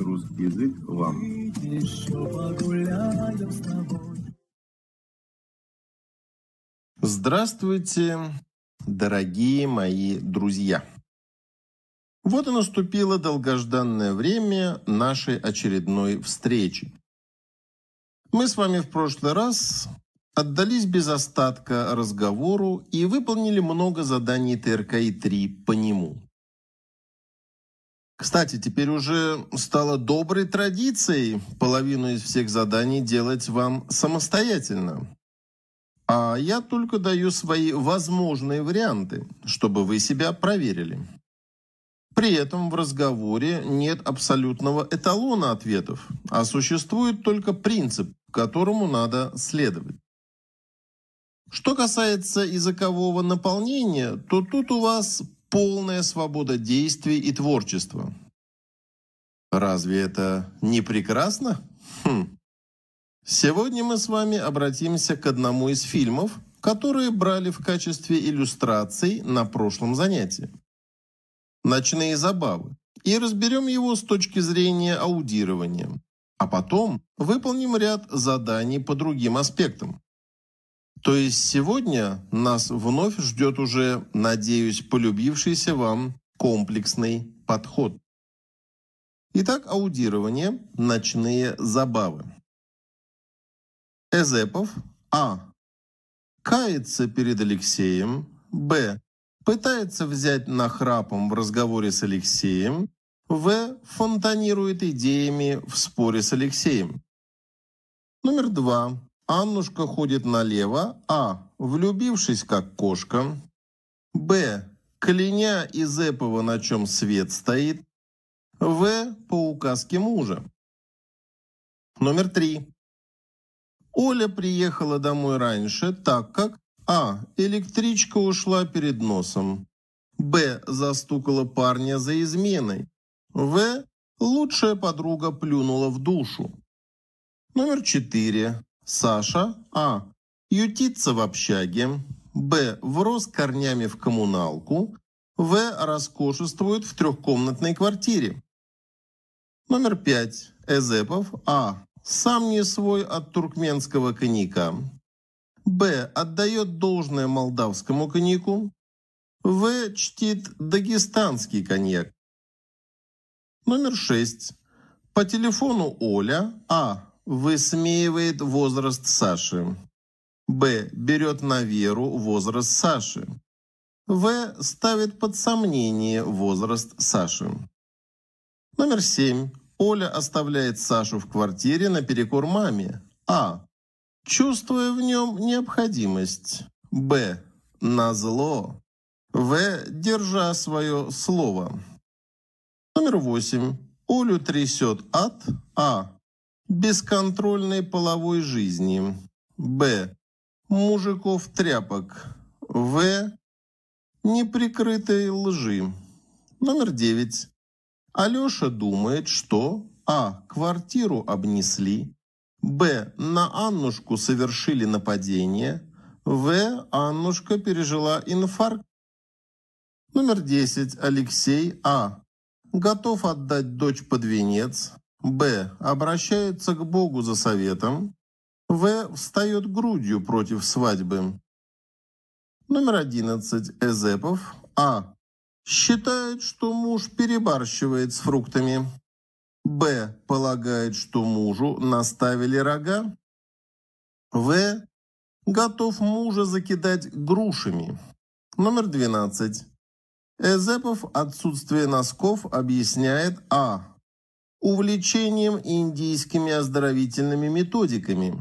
русский язык вам. Здравствуйте, дорогие мои друзья! Вот и наступило долгожданное время нашей очередной встречи. Мы с вами в прошлый раз отдались без остатка разговору и выполнили много заданий трки 3 по нему. Кстати, теперь уже стало доброй традицией половину из всех заданий делать вам самостоятельно. А я только даю свои возможные варианты, чтобы вы себя проверили. При этом в разговоре нет абсолютного эталона ответов, а существует только принцип, которому надо следовать. Что касается языкового наполнения, то тут у вас полная свобода действий и творчества. Разве это не прекрасно? Хм. Сегодня мы с вами обратимся к одному из фильмов, которые брали в качестве иллюстраций на прошлом занятии. «Ночные забавы» и разберем его с точки зрения аудирования. А потом выполним ряд заданий по другим аспектам. То есть сегодня нас вновь ждет уже, надеюсь, полюбившийся вам комплексный подход. Итак, аудирование «Ночные забавы». Эзепов А. Кается перед Алексеем. Б. Пытается взять нахрапом в разговоре с Алексеем. В. Фонтанирует идеями в споре с Алексеем. Номер два. Аннушка ходит налево, а. влюбившись как кошка, б. кляня из Эпова, на чем свет стоит, в. по указке мужа. Номер три. Оля приехала домой раньше, так как а. электричка ушла перед носом, б. застукала парня за изменой, в. лучшая подруга плюнула в душу. Номер четыре. Саша А. Ютится в общаге. Б. Врос корнями в коммуналку. В. Роскошествует в трехкомнатной квартире. Номер 5. Эзепов А. Сам не свой от туркменского коньяка. Б. Отдает должное молдавскому коньяку. В. Чтит дагестанский коньяк. Номер 6. По телефону Оля А Высмеивает возраст Саши. Б. Берет на веру возраст Саши. В. Ставит под сомнение возраст Саши. Номер 7. Оля оставляет Сашу в квартире наперекор маме. А. Чувствуя в нем необходимость. Б. Назло. В. Держа свое слово. Номер 8. Олю трясет от А бесконтрольной половой жизни. Б. Мужиков тряпок. В. Неприкрытой лжи. Номер 9. Алёша думает, что А. Квартиру обнесли. Б. На Аннушку совершили нападение. В. Аннушка пережила инфаркт. Номер 10. Алексей А. Готов отдать дочь под венец. Б. Обращается к Богу за советом. В. Встает грудью против свадьбы. Номер 11. Эзепов. А. Считает, что муж перебарщивает с фруктами. Б. Полагает, что мужу наставили рога. В. Готов мужа закидать грушами. Номер 12. Эзепов отсутствие носков объясняет А увлечением индийскими оздоровительными методиками,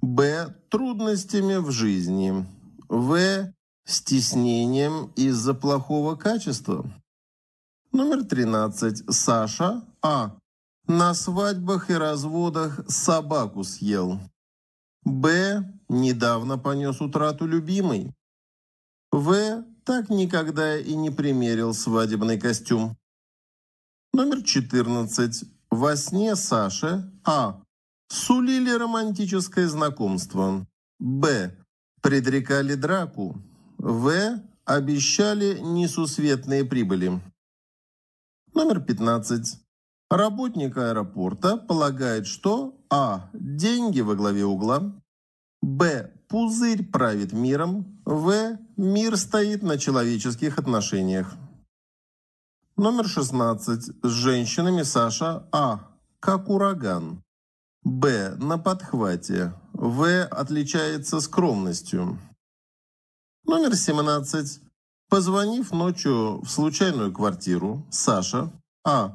б. трудностями в жизни, в. стеснением из-за плохого качества. Номер 13. Саша А. На свадьбах и разводах собаку съел. Б. Недавно понес утрату любимой. В. Так никогда и не примерил свадебный костюм. Номер 14. Во сне Саше А. Сулили романтическое знакомство. Б. Предрекали драку. В. Обещали несусветные прибыли. Номер 15. Работник аэропорта полагает, что А. Деньги во главе угла. Б. Пузырь правит миром. В. Мир стоит на человеческих отношениях. Номер 16. С женщинами Саша А. Как ураган. Б. На подхвате. В. Отличается скромностью. Номер 17. Позвонив ночью в случайную квартиру, Саша А.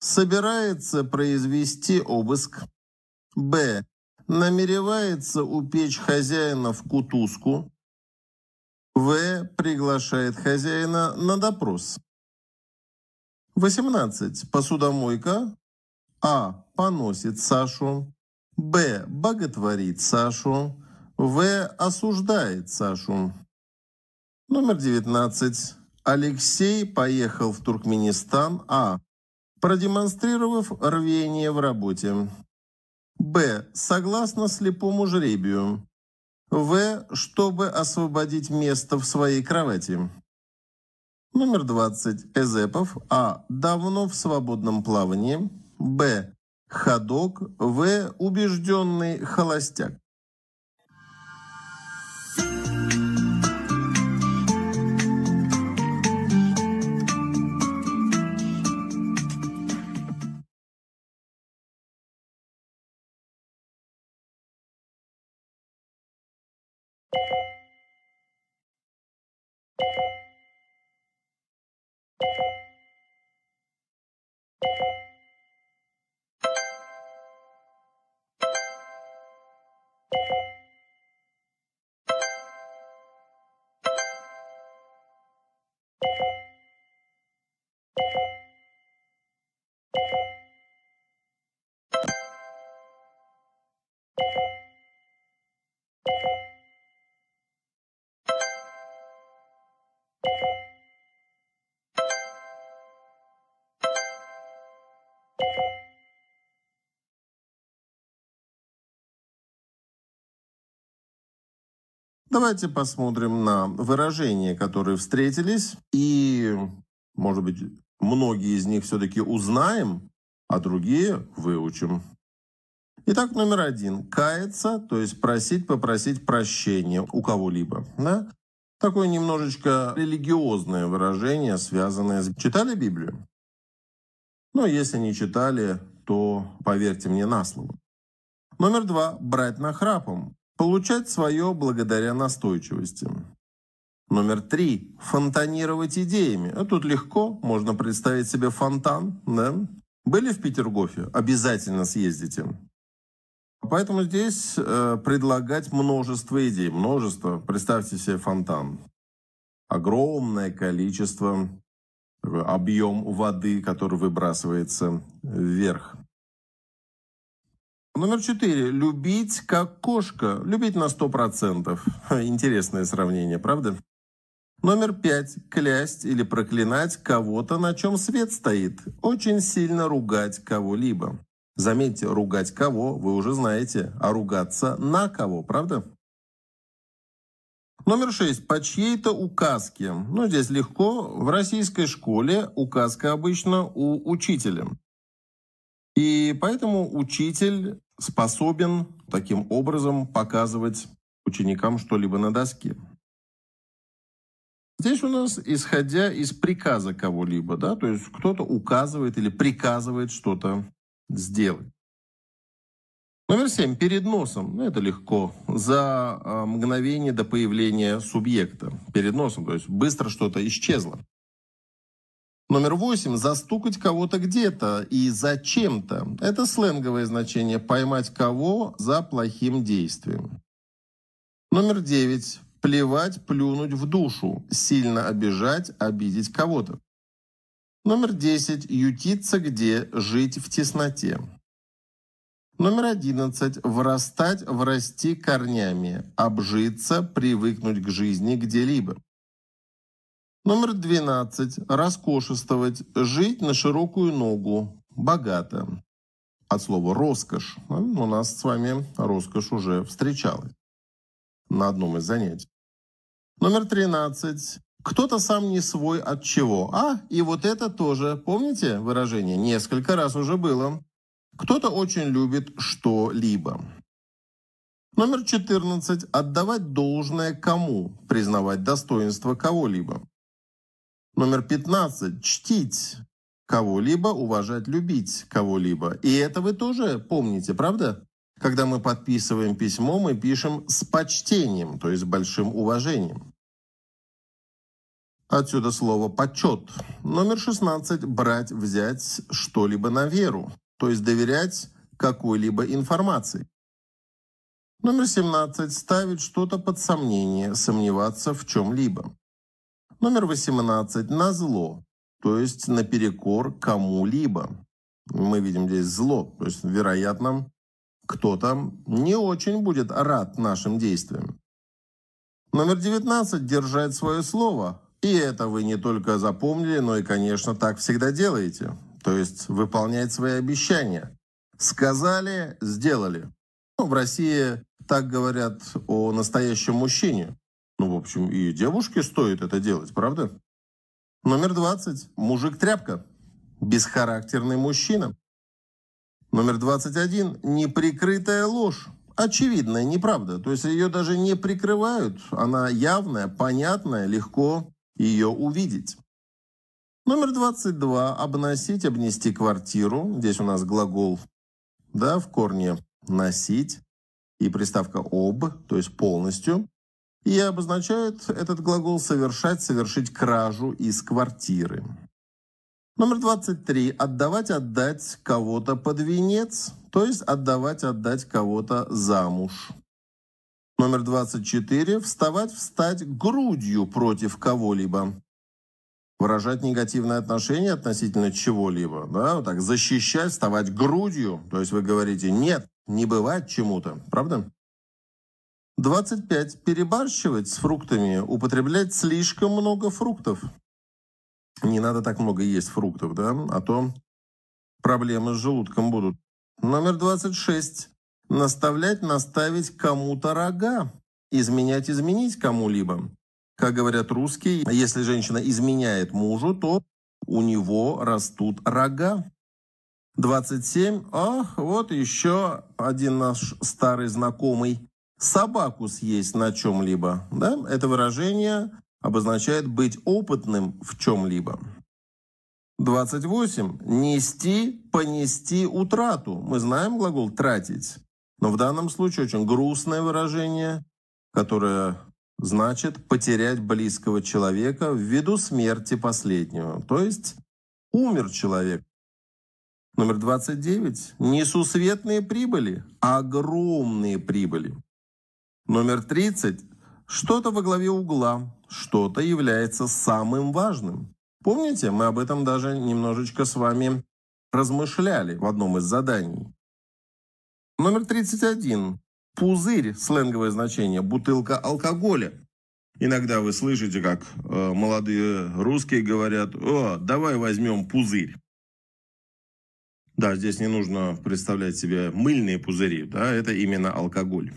Собирается произвести обыск. Б. Намеревается упечь хозяина в кутузку. В. Приглашает хозяина на допрос. 18. Посудомойка А. Поносит Сашу. Б. Боготворит Сашу. В. Осуждает Сашу. Номер 19. Алексей поехал в Туркменистан А. Продемонстрировав рвение в работе. Б. Согласно слепому жребию. В. Чтобы освободить место в своей кровати. Номер 20. Эзепов. А. Давно в свободном плавании. Б. Ходок. В. Убежденный холостяк. Давайте посмотрим на выражения, которые встретились, и, может быть, многие из них все-таки узнаем, а другие выучим. Итак, номер один. Каяться, то есть просить, попросить прощения у кого-либо. Да? Такое немножечко религиозное выражение, связанное с... Читали Библию? Но ну, если не читали, то поверьте мне на слово. Номер два. Брать на храпом. Получать свое благодаря настойчивости. Номер три. Фонтанировать идеями. А тут легко, можно представить себе фонтан, да? Были в Петергофе? Обязательно съездите. А поэтому здесь э, предлагать множество идей. Множество. Представьте себе фонтан. Огромное количество, такой объем воды, который выбрасывается вверх. Ну, номер четыре. Любить как кошка. Любить на сто процентов. Интересное сравнение, правда? Номер пять. Клясть или проклинать кого-то, на чем свет стоит. Очень сильно ругать кого-либо. Заметьте, ругать кого вы уже знаете, а ругаться на кого, правда? Номер шесть. По чьей-то указке. Ну, здесь легко. В российской школе указка обычно у учителя. И поэтому учитель способен таким образом показывать ученикам что-либо на доске. Здесь у нас, исходя из приказа кого-либо, да, то есть кто-то указывает или приказывает что-то сделать. Номер семь. Перед носом. Ну, это легко. За а, мгновение до появления субъекта. Перед носом. То есть быстро что-то исчезло. Номер восемь. Застукать кого-то где-то и зачем-то. Это сленговое значение «поймать кого за плохим действием». Номер девять. Плевать, плюнуть в душу. Сильно обижать, обидеть кого-то. Номер десять Ютиться где, жить в тесноте. Номер одиннадцать Врастать, врасти корнями. Обжиться, привыкнуть к жизни где-либо. Номер 12. Роскошествовать. Жить на широкую ногу. Богато. От слова «роскошь». У нас с вами роскошь уже встречалась на одном из занятий. Номер 13. Кто-то сам не свой от чего. А, и вот это тоже, помните выражение? Несколько раз уже было. Кто-то очень любит что-либо. Номер 14. Отдавать должное кому, признавать достоинство кого-либо. Номер 15. Чтить кого-либо, уважать, любить кого-либо. И это вы тоже помните, правда? Когда мы подписываем письмо, мы пишем с почтением, то есть с большим уважением. Отсюда слово «почет». Номер 16. Брать, взять что-либо на веру, то есть доверять какой-либо информации. Номер 17. Ставить что-то под сомнение, сомневаться в чем-либо. Номер 18 – на зло, то есть наперекор кому-либо. Мы видим здесь зло, то есть, вероятно, кто-то не очень будет рад нашим действиям. Номер 19 – держать свое слово. И это вы не только запомнили, но и, конечно, так всегда делаете. То есть выполнять свои обещания. Сказали – сделали. Ну, в России так говорят о настоящем мужчине. Ну, в общем, и девушке стоит это делать, правда? Номер 20. Мужик-тряпка. Бесхарактерный мужчина. Номер 21. Неприкрытая ложь. Очевидная неправда. То есть ее даже не прикрывают. Она явная, понятная, легко ее увидеть. Номер 22. Обносить, обнести квартиру. Здесь у нас глагол да, в корне «носить» и приставка «об», то есть полностью и обозначают этот глагол «совершать», «совершить кражу» из квартиры. Номер 23. Отдавать, отдать кого-то под венец, то есть отдавать, отдать кого-то замуж. Номер 24. Вставать, встать грудью против кого-либо. Выражать негативное отношение относительно чего-либо. Да? Вот так, защищать, вставать грудью. То есть вы говорите «нет, не бывает чему-то». Правда? 25. Перебарщивать с фруктами, употреблять слишком много фруктов. Не надо так много есть фруктов, да, а то проблемы с желудком будут. Номер 26. Наставлять, наставить кому-то рога. Изменять, изменить кому-либо. Как говорят русские, если женщина изменяет мужу, то у него растут рога. 27. Ах, вот еще один наш старый знакомый собаку съесть на чем-либо. Да? Это выражение обозначает быть опытным в чем-либо. 28. Нести, понести утрату. Мы знаем глагол «тратить». Но в данном случае очень грустное выражение, которое значит потерять близкого человека ввиду смерти последнего. То есть умер человек. Номер 29. Несусветные прибыли. Огромные прибыли. Номер 30. Что-то во главе угла, что-то является самым важным. Помните, мы об этом даже немножечко с вами размышляли в одном из заданий. Номер 31. Пузырь – сленговое значение, бутылка алкоголя. Иногда вы слышите, как э, молодые русские говорят, «О, давай возьмем пузырь». Да, здесь не нужно представлять себе мыльные пузыри, да, это именно алкоголь.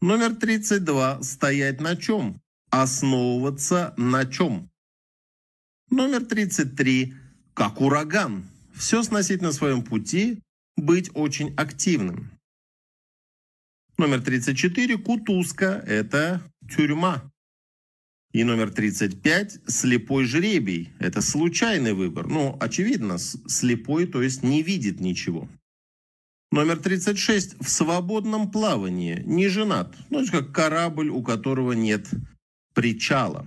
Номер 32. Стоять на чем? Основываться на чем? Номер 33. Как ураган. Все сносить на своем пути, быть очень активным. Номер 34. Кутузка. Это тюрьма. И номер 35 – слепой жребий. Это случайный выбор. Ну, очевидно, слепой, то есть не видит ничего. Номер 36 в свободном плавании, не женат. Ну, это как корабль, у которого нет причала,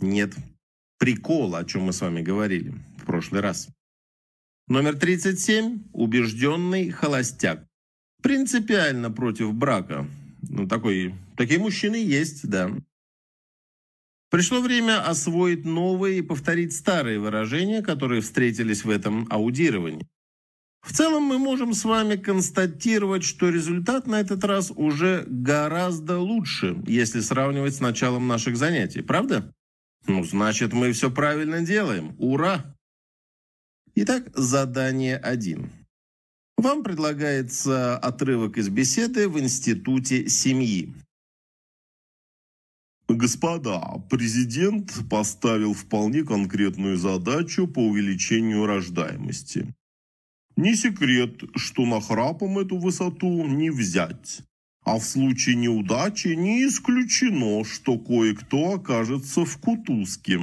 нет прикола, о чем мы с вами говорили в прошлый раз. Номер 37 убежденный холостяк. Принципиально против брака. Ну, такой, такие мужчины есть, да. Пришло время освоить новые и повторить старые выражения, которые встретились в этом аудировании. В целом мы можем с вами констатировать, что результат на этот раз уже гораздо лучше, если сравнивать с началом наших занятий, правда? Ну, значит, мы все правильно делаем. Ура! Итак, задание 1. Вам предлагается отрывок из беседы в Институте семьи. Господа, президент поставил вполне конкретную задачу по увеличению рождаемости. Не секрет, что нахрапом эту высоту не взять. А в случае неудачи не исключено, что кое-кто окажется в кутузке.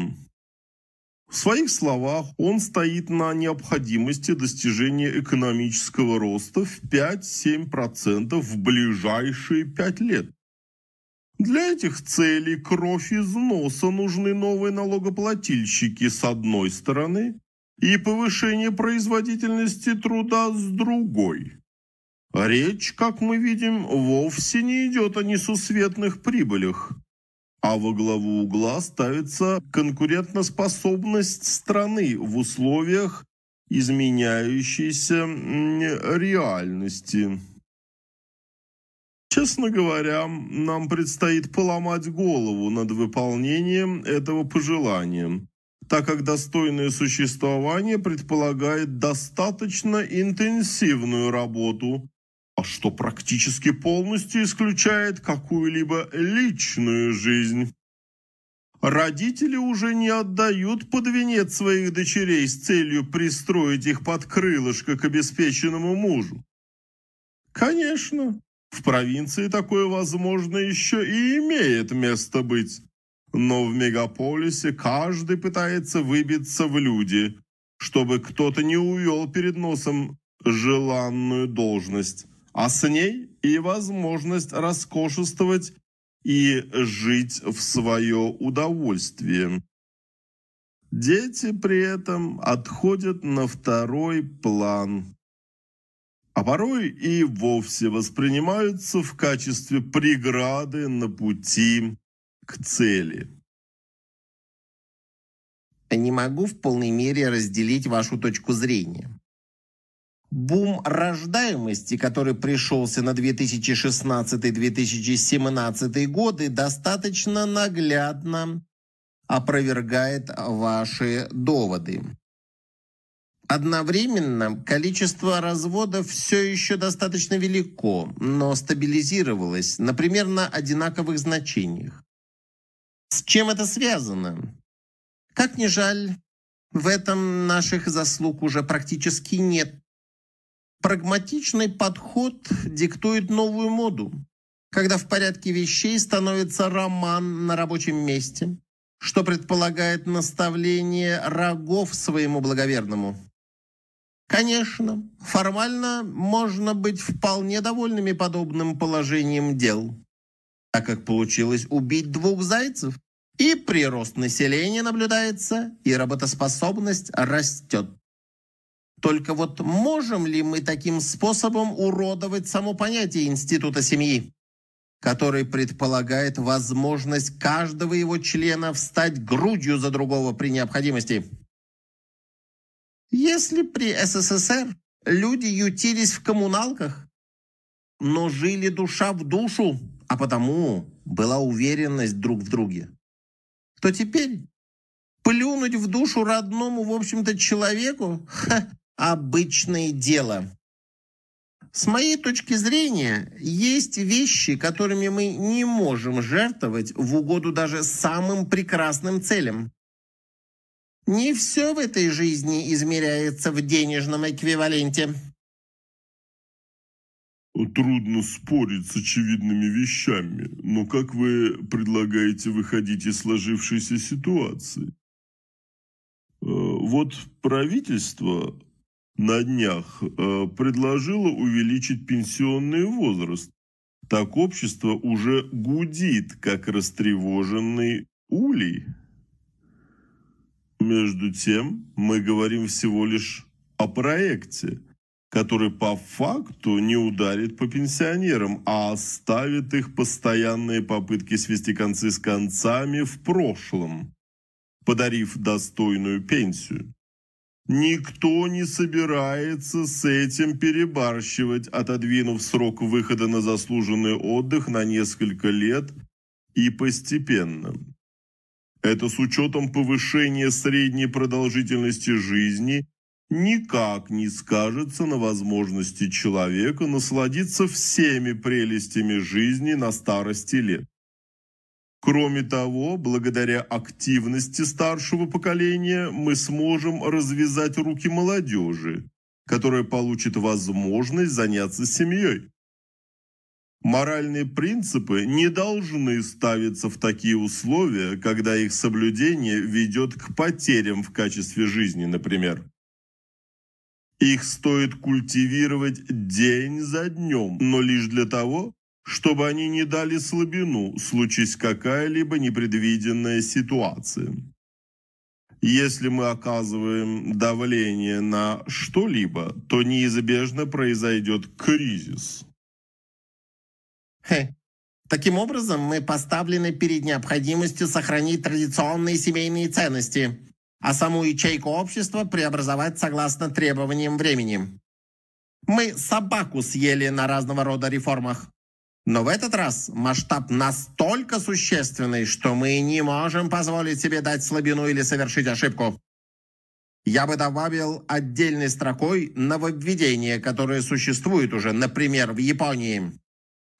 В своих словах он стоит на необходимости достижения экономического роста в 5-7% в ближайшие 5 лет. Для этих целей кровь из носа нужны новые налогоплательщики с одной стороны и повышение производительности труда с другой. Речь, как мы видим, вовсе не идет о несусветных прибылях, а во главу угла ставится конкурентоспособность страны в условиях изменяющейся реальности. Честно говоря, нам предстоит поломать голову над выполнением этого пожелания так как достойное существование предполагает достаточно интенсивную работу, а что практически полностью исключает какую-либо личную жизнь. Родители уже не отдают под венец своих дочерей с целью пристроить их под крылышко к обеспеченному мужу. Конечно, в провинции такое возможно еще и имеет место быть. Но в мегаполисе каждый пытается выбиться в люди, чтобы кто-то не увел перед носом желанную должность, а с ней и возможность роскошествовать и жить в свое удовольствие. Дети при этом отходят на второй план, а порой и вовсе воспринимаются в качестве преграды на пути к цели. Не могу в полной мере разделить вашу точку зрения. Бум рождаемости, который пришелся на 2016-2017 годы, достаточно наглядно опровергает ваши доводы. Одновременно количество разводов все еще достаточно велико, но стабилизировалось, например, на одинаковых значениях. С чем это связано? Как ни жаль, в этом наших заслуг уже практически нет. Прагматичный подход диктует новую моду, когда в порядке вещей становится роман на рабочем месте, что предполагает наставление рогов своему благоверному. Конечно, формально можно быть вполне довольными подобным положением дел так как получилось убить двух зайцев. И прирост населения наблюдается, и работоспособность растет. Только вот можем ли мы таким способом уродовать само понятие института семьи, который предполагает возможность каждого его члена встать грудью за другого при необходимости? Если при СССР люди ютились в коммуналках, но жили душа в душу, а потому была уверенность друг в друге, то теперь плюнуть в душу родному, в общем-то, человеку обычное дело. С моей точки зрения, есть вещи, которыми мы не можем жертвовать в угоду даже самым прекрасным целям. Не все в этой жизни измеряется в денежном эквиваленте. Трудно спорить с очевидными вещами, но как вы предлагаете выходить из сложившейся ситуации? Э, вот правительство на днях э, предложило увеличить пенсионный возраст. Так общество уже гудит, как растревоженный улей. Между тем, мы говорим всего лишь о проекте – который по факту не ударит по пенсионерам, а оставит их постоянные попытки свести концы с концами в прошлом, подарив достойную пенсию. Никто не собирается с этим перебарщивать, отодвинув срок выхода на заслуженный отдых на несколько лет и постепенно. Это с учетом повышения средней продолжительности жизни – никак не скажется на возможности человека насладиться всеми прелестями жизни на старости лет. Кроме того, благодаря активности старшего поколения мы сможем развязать руки молодежи, которая получит возможность заняться семьей. Моральные принципы не должны ставиться в такие условия, когда их соблюдение ведет к потерям в качестве жизни, например. Их стоит культивировать день за днем, но лишь для того, чтобы они не дали слабину, случись какая-либо непредвиденная ситуация. Если мы оказываем давление на что-либо, то неизбежно произойдет кризис. Хе. Таким образом, мы поставлены перед необходимостью сохранить традиционные семейные ценности – а саму ячейку общества преобразовать согласно требованиям времени. Мы собаку съели на разного рода реформах. Но в этот раз масштаб настолько существенный, что мы не можем позволить себе дать слабину или совершить ошибку. Я бы добавил отдельной строкой нововведения, которые существуют уже, например, в Японии.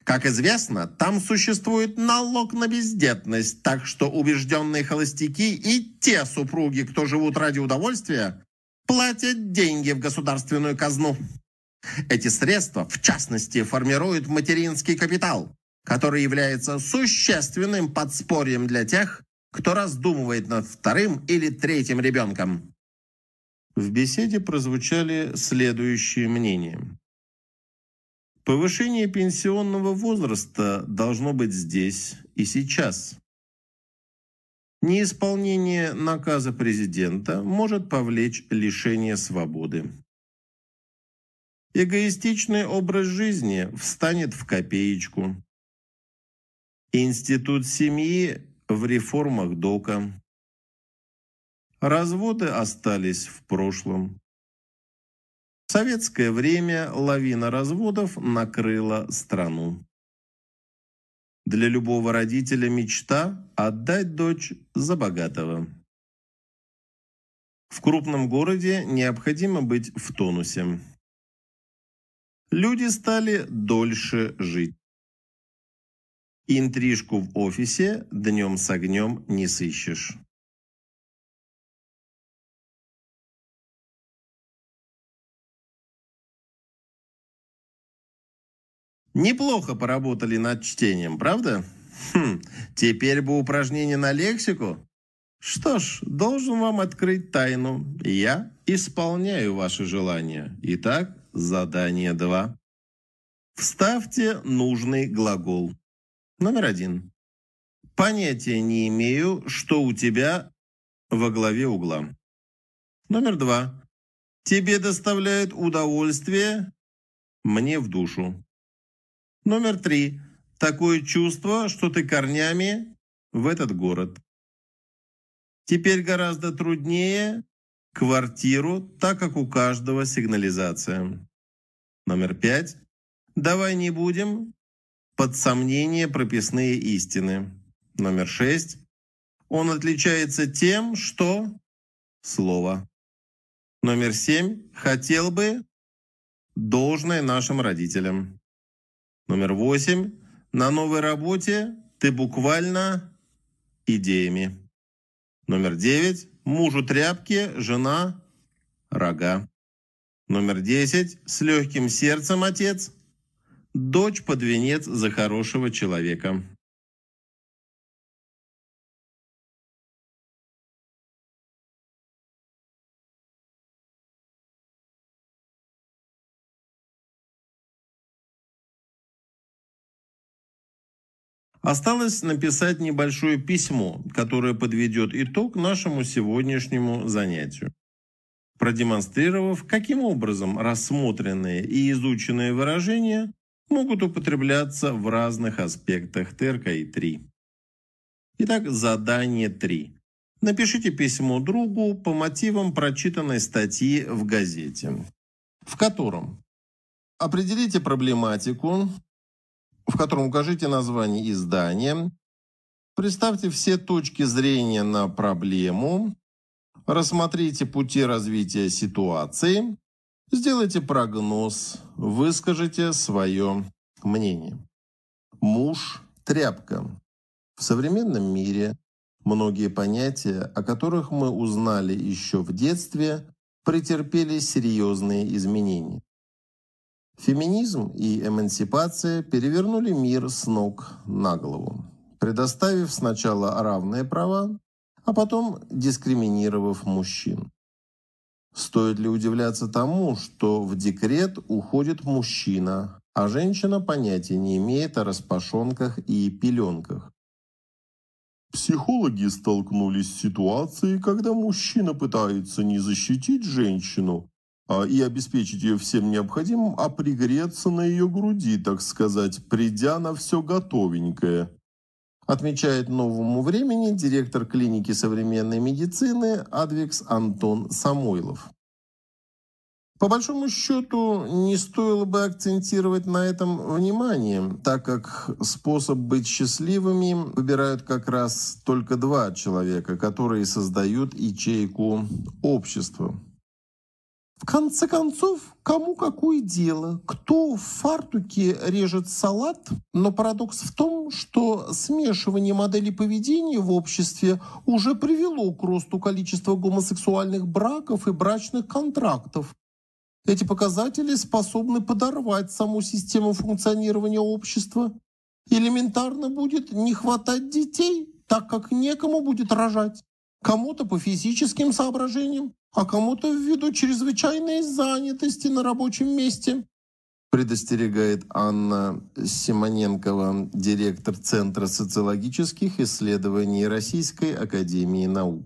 Как известно, там существует налог на бездетность, так что убежденные холостяки и те супруги, кто живут ради удовольствия, платят деньги в государственную казну. Эти средства, в частности, формируют материнский капитал, который является существенным подспорьем для тех, кто раздумывает над вторым или третьим ребенком. В беседе прозвучали следующие мнения. Повышение пенсионного возраста должно быть здесь и сейчас. Неисполнение наказа президента может повлечь лишение свободы. Эгоистичный образ жизни встанет в копеечку. Институт семьи в реформах ДОКа. Разводы остались в прошлом. В советское время лавина разводов накрыла страну. Для любого родителя мечта – отдать дочь за богатого. В крупном городе необходимо быть в тонусе. Люди стали дольше жить. Интрижку в офисе днем с огнем не сыщешь. Неплохо поработали над чтением, правда? Хм, теперь бы упражнение на лексику. Что ж, должен вам открыть тайну. Я исполняю ваши желания. Итак, задание 2. Вставьте нужный глагол. Номер один. Понятия не имею, что у тебя во главе угла. Номер два. Тебе доставляет удовольствие мне в душу. Номер три. Такое чувство, что ты корнями в этот город. Теперь гораздо труднее квартиру, так как у каждого сигнализация. Номер пять. Давай не будем под сомнение прописные истины. Номер шесть. Он отличается тем, что... Слово. Номер семь. Хотел бы должное нашим родителям. Номер восемь. На новой работе ты буквально идеями. Номер девять. Мужу тряпки, жена рога. Номер десять. С легким сердцем отец. Дочь под венец за хорошего человека. Осталось написать небольшое письмо, которое подведет итог нашему сегодняшнему занятию. Продемонстрировав, каким образом рассмотренные и изученные выражения могут употребляться в разных аспектах ТРК и 3. Итак, задание 3. Напишите письмо другу по мотивам прочитанной статьи в газете, в котором определите проблематику, в котором укажите название издания, представьте все точки зрения на проблему, рассмотрите пути развития ситуации, сделайте прогноз, выскажите свое мнение. Муж – тряпка. В современном мире многие понятия, о которых мы узнали еще в детстве, претерпели серьезные изменения. Феминизм и эмансипация перевернули мир с ног на голову, предоставив сначала равные права, а потом дискриминировав мужчин. Стоит ли удивляться тому, что в декрет уходит мужчина, а женщина понятия не имеет о распашонках и пеленках? Психологи столкнулись с ситуацией, когда мужчина пытается не защитить женщину, а, и обеспечить ее всем необходимым, а пригреться на ее груди, так сказать, придя на все готовенькое. Отмечает новому времени директор клиники современной медицины Адвикс Антон Самойлов. По большому счету, не стоило бы акцентировать на этом внимание, так как способ быть счастливыми выбирают как раз только два человека, которые создают ячейку общества. В конце концов, кому какое дело, кто в фартуке режет салат, но парадокс в том, что смешивание моделей поведения в обществе уже привело к росту количества гомосексуальных браков и брачных контрактов. Эти показатели способны подорвать саму систему функционирования общества. Элементарно будет не хватать детей, так как некому будет рожать кому-то по физическим соображениям, а кому-то ввиду чрезвычайной занятости на рабочем месте предостерегает Анна Симоненкова, директор Центра социологических исследований Российской Академии Наук.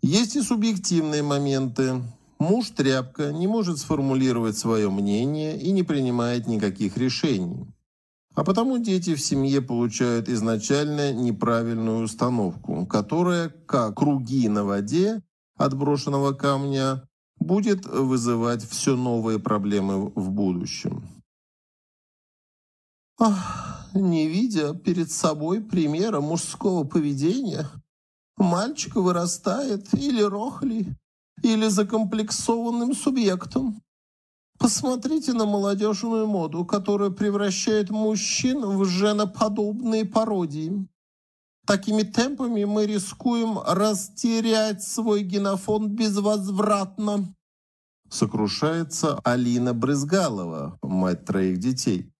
Есть и субъективные моменты. Муж тряпка не может сформулировать свое мнение и не принимает никаких решений. А потому дети в семье получают изначально неправильную установку, которая, как круги на воде от брошенного камня, будет вызывать все новые проблемы в будущем. Ах, не видя перед собой примера мужского поведения, мальчик вырастает или рохли, или закомплексованным субъектом, Посмотрите на молодежную моду, которая превращает мужчин в женоподобные пародии. Такими темпами мы рискуем растерять свой генофонд безвозвратно. Сокрушается Алина Брызгалова, мать троих детей.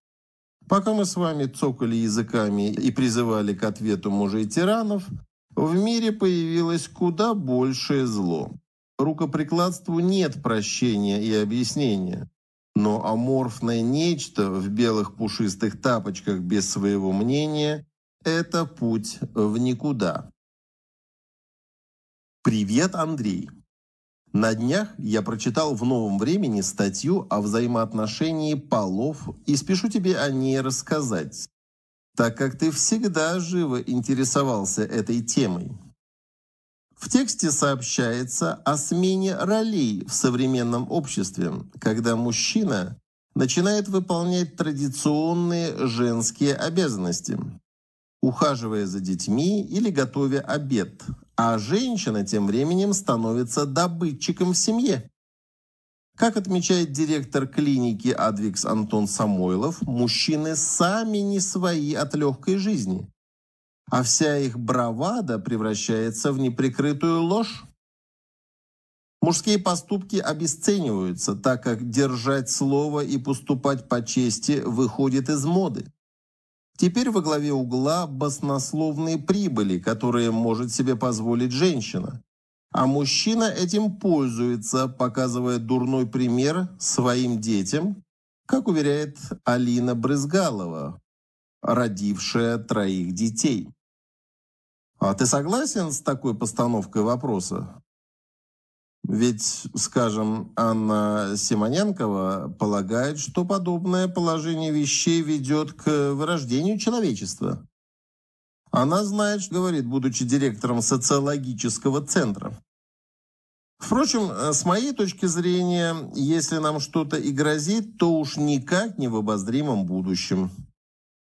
Пока мы с вами цокали языками и призывали к ответу мужей тиранов, в мире появилось куда большее зло. Рукоприкладству нет прощения и объяснения. Но аморфное нечто в белых пушистых тапочках без своего мнения – это путь в никуда. Привет, Андрей! На днях я прочитал в «Новом времени» статью о взаимоотношении полов и спешу тебе о ней рассказать, так как ты всегда живо интересовался этой темой. В тексте сообщается о смене ролей в современном обществе, когда мужчина начинает выполнять традиционные женские обязанности, ухаживая за детьми или готовя обед, а женщина тем временем становится добытчиком в семье. Как отмечает директор клиники Адвикс Антон Самойлов, мужчины сами не свои от легкой жизни – а вся их бравада превращается в неприкрытую ложь. Мужские поступки обесцениваются, так как держать слово и поступать по чести выходит из моды. Теперь во главе угла баснословные прибыли, которые может себе позволить женщина. А мужчина этим пользуется, показывая дурной пример своим детям, как уверяет Алина Брызгалова, родившая троих детей. А ты согласен с такой постановкой вопроса? Ведь, скажем, Анна Симоненкова полагает, что подобное положение вещей ведет к вырождению человечества. Она знает, что говорит, будучи директором социологического центра. Впрочем, э, с моей точки зрения, если нам что-то и грозит, то уж никак не в обозримом будущем.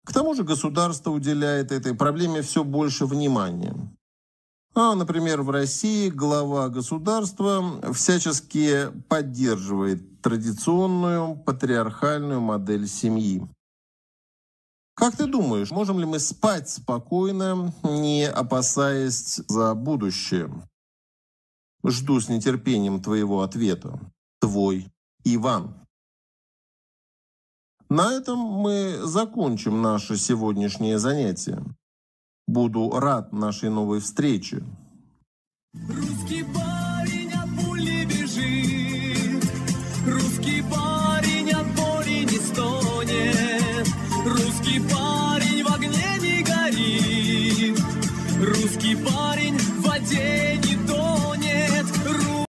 К тому же государство уделяет этой проблеме все больше внимания. А, например, в России глава государства всячески поддерживает традиционную патриархальную модель семьи. Как ты думаешь, можем ли мы спать спокойно, не опасаясь за будущее? Жду с нетерпением твоего ответа. Твой Иван. На этом мы закончим наше сегодняшнее занятие. Буду рад нашей новой встрече. Русский